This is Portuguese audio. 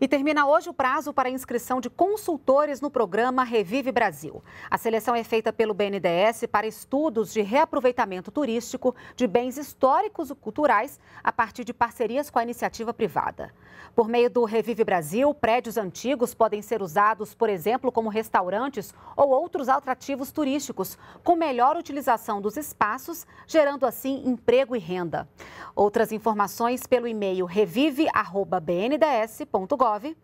E termina hoje o prazo para inscrição de consultores no programa Revive Brasil. A seleção é feita pelo BNDES para estudos de reaproveitamento turístico de bens históricos e culturais a partir de parcerias com a iniciativa privada. Por meio do Revive Brasil, prédios antigos podem ser usados, por exemplo, como restaurantes ou outros atrativos turísticos, com melhor utilização dos espaços, gerando assim emprego e renda. Outras informações pelo e-mail revive.bnds.gov.br.